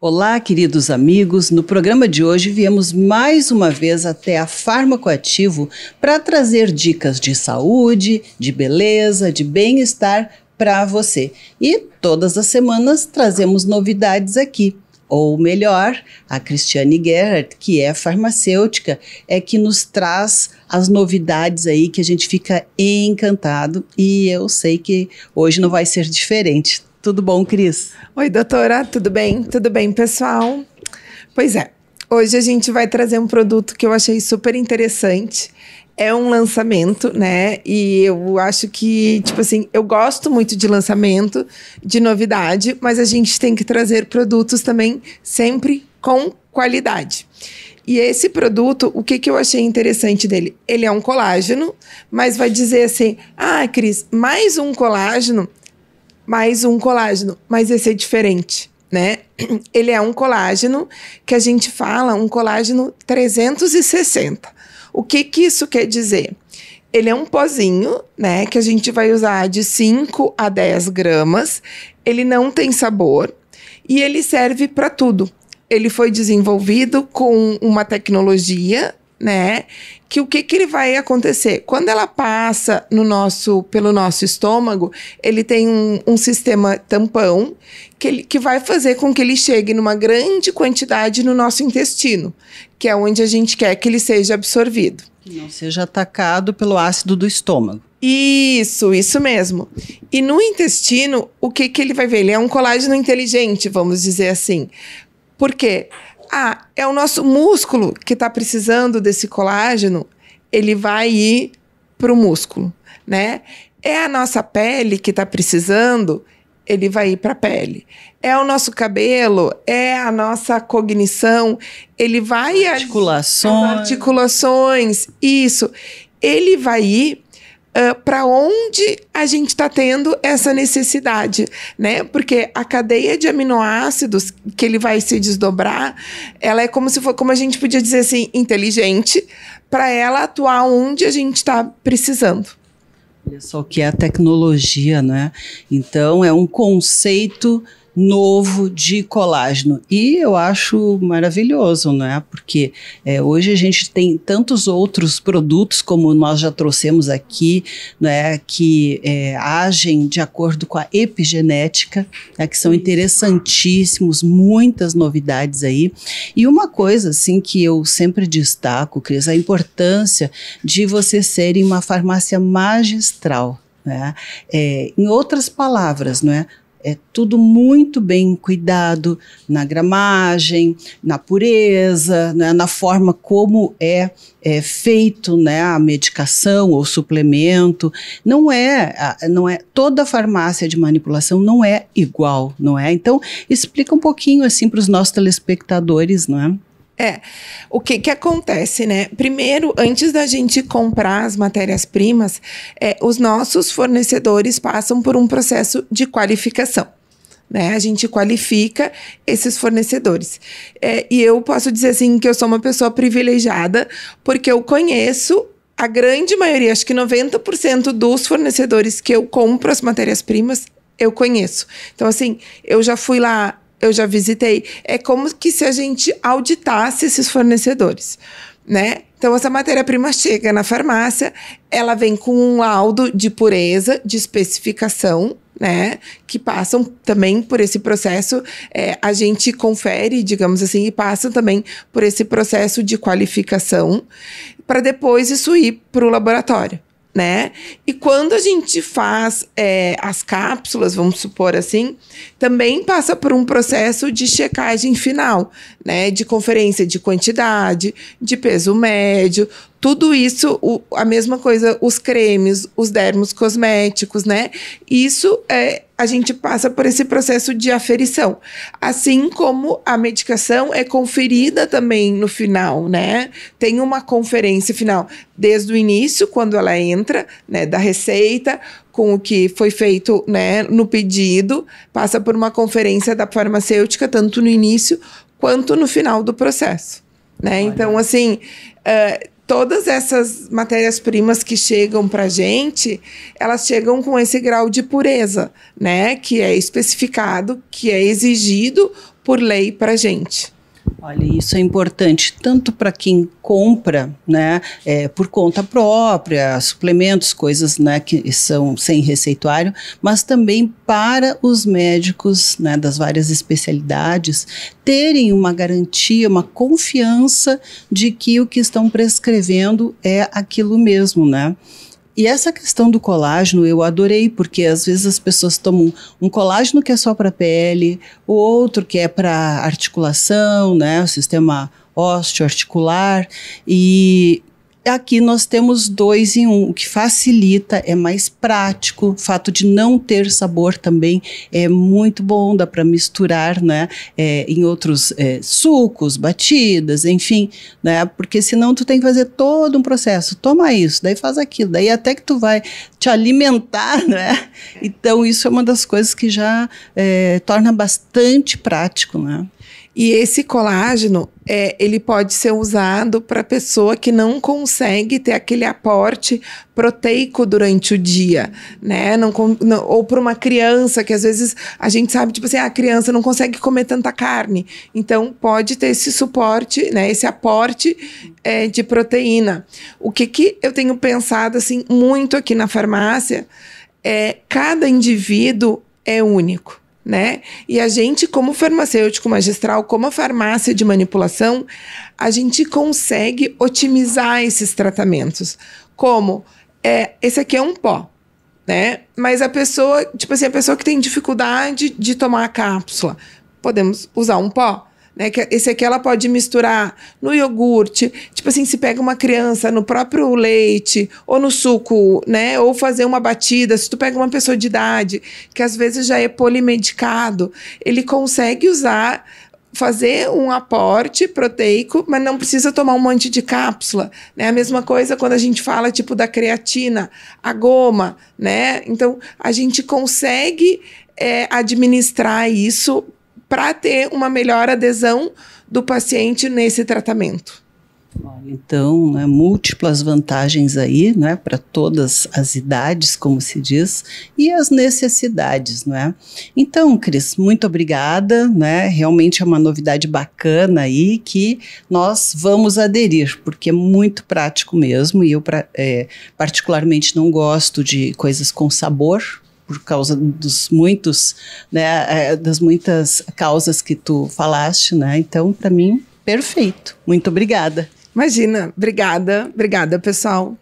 Olá, queridos amigos. No programa de hoje viemos mais uma vez até a Farmacoativo para trazer dicas de saúde, de beleza, de bem-estar para você. E todas as semanas trazemos novidades aqui. Ou melhor, a Cristiane Gerhardt, que é farmacêutica, é que nos traz as novidades aí que a gente fica encantado e eu sei que hoje não vai ser diferente. Tudo bom, Cris? Oi, doutora, tudo bem? Tudo bem, pessoal? Pois é, hoje a gente vai trazer um produto que eu achei super interessante. É um lançamento, né? E eu acho que, tipo assim, eu gosto muito de lançamento, de novidade, mas a gente tem que trazer produtos também sempre com qualidade. E esse produto, o que, que eu achei interessante dele? Ele é um colágeno, mas vai dizer assim: ah, Cris, mais um colágeno mais um colágeno, mas esse é diferente, né? Ele é um colágeno que a gente fala, um colágeno 360. O que que isso quer dizer? Ele é um pozinho, né, que a gente vai usar de 5 a 10 gramas. Ele não tem sabor e ele serve para tudo. Ele foi desenvolvido com uma tecnologia né? Que o que, que ele vai acontecer? Quando ela passa no nosso, pelo nosso estômago, ele tem um, um sistema tampão que, ele, que vai fazer com que ele chegue numa grande quantidade no nosso intestino, que é onde a gente quer que ele seja absorvido. Que não seja atacado pelo ácido do estômago. Isso, isso mesmo. E no intestino, o que, que ele vai ver? Ele é um colágeno inteligente, vamos dizer assim. Por quê? ah, é o nosso músculo que está precisando desse colágeno, ele vai ir para o músculo, né? É a nossa pele que está precisando, ele vai ir para a pele. É o nosso cabelo, é a nossa cognição, ele vai articulações, articulações, isso, ele vai ir ah, para onde a gente está tendo essa necessidade, né? Porque a cadeia de aminoácidos que ele vai se desdobrar, ela é como se for, como a gente podia dizer assim, inteligente, para ela atuar onde a gente está precisando. Olha só o que é a tecnologia, né? Então, é um conceito novo de colágeno. E eu acho maravilhoso, não é? Porque é, hoje a gente tem tantos outros produtos, como nós já trouxemos aqui, é, que é, agem de acordo com a epigenética, né? que são interessantíssimos, muitas novidades aí. E uma coisa, assim, que eu sempre destaco, Cris, a importância de você ser em uma farmácia magistral. Né? É, em outras palavras, não é? É tudo muito bem cuidado na gramagem, na pureza, né, na forma como é, é, feito né, a medicação ou suplemento. Não é, não é toda farmácia de manipulação não é igual, não é? Então explica um pouquinho assim para os nossos telespectadores, não é? É. O que, que acontece, né? Primeiro, antes da gente comprar as matérias-primas, é, os nossos fornecedores passam por um processo de qualificação. Né? A gente qualifica esses fornecedores. É, e eu posso dizer assim que eu sou uma pessoa privilegiada, porque eu conheço a grande maioria, acho que 90% dos fornecedores que eu compro as matérias-primas, eu conheço. Então, assim, eu já fui lá eu já visitei. É como que se a gente auditasse esses fornecedores, né? Então, essa matéria-prima chega na farmácia, ela vem com um laudo de pureza, de especificação, né? Que passam também por esse processo. É, a gente confere, digamos assim, e passam também por esse processo de qualificação, para depois isso ir para o laboratório né? E quando a gente faz é, as cápsulas, vamos supor assim, também passa por um processo de checagem final, né? De conferência de quantidade, de peso médio, tudo isso, o, a mesma coisa, os cremes, os dermos cosméticos, né? Isso é, a gente passa por esse processo de aferição. Assim como a medicação é conferida também no final, né? Tem uma conferência final desde o início, quando ela entra, né, da receita, com o que foi feito, né, no pedido, passa por uma conferência da farmacêutica, tanto no início quanto no final do processo, né? Então, assim. Uh, todas essas matérias-primas que chegam para gente, elas chegam com esse grau de pureza, né? Que é especificado, que é exigido por lei para gente. Olha, isso é importante tanto para quem compra, né, é, por conta própria, suplementos, coisas, né, que são sem receituário, mas também para os médicos, né, das várias especialidades terem uma garantia, uma confiança de que o que estão prescrevendo é aquilo mesmo, né? E essa questão do colágeno eu adorei, porque às vezes as pessoas tomam um colágeno que é só para pele, o outro que é para articulação, né, o sistema ósseo-articular e Aqui nós temos dois em um, o que facilita, é mais prático. O fato de não ter sabor também é muito bom, dá para misturar né, é, em outros é, sucos, batidas, enfim, né? Porque senão tu tem que fazer todo um processo. Toma isso, daí faz aquilo, daí até que tu vai te alimentar, né? Então, isso é uma das coisas que já é, torna bastante prático, né? E esse colágeno, é, ele pode ser usado para pessoa que não consegue ter aquele aporte proteico durante o dia, né? Não, não ou para uma criança que às vezes a gente sabe, tipo assim, ah, a criança não consegue comer tanta carne. Então, pode ter esse suporte, né? Esse aporte é, de proteína. O que, que eu tenho pensado, assim, muito aqui na farmácia é cada indivíduo é único né? E a gente, como farmacêutico magistral, como a farmácia de manipulação, a gente consegue otimizar esses tratamentos. Como? É, esse aqui é um pó, né? Mas a pessoa, tipo assim, a pessoa que tem dificuldade de tomar a cápsula, podemos usar um pó né? Que esse aqui ela pode misturar no iogurte, tipo assim, se pega uma criança no próprio leite ou no suco, né? Ou fazer uma batida, se tu pega uma pessoa de idade que às vezes já é polimedicado, ele consegue usar fazer um aporte proteico, mas não precisa tomar um monte de cápsula, né? A mesma coisa quando a gente fala tipo da creatina, a goma, né? Então a gente consegue é, administrar isso para ter uma melhor adesão do paciente nesse tratamento. Então, né, múltiplas vantagens aí, né, para todas as idades, como se diz, e as necessidades, é? Então, Cris, muito obrigada, né? Realmente é uma novidade bacana aí que nós vamos aderir, porque é muito prático mesmo e eu pra, é, particularmente não gosto de coisas com sabor, por causa dos muitos, né, é, das muitas causas que tu falaste, né? Então, para mim, perfeito. Muito obrigada. Imagina, obrigada, obrigada, pessoal.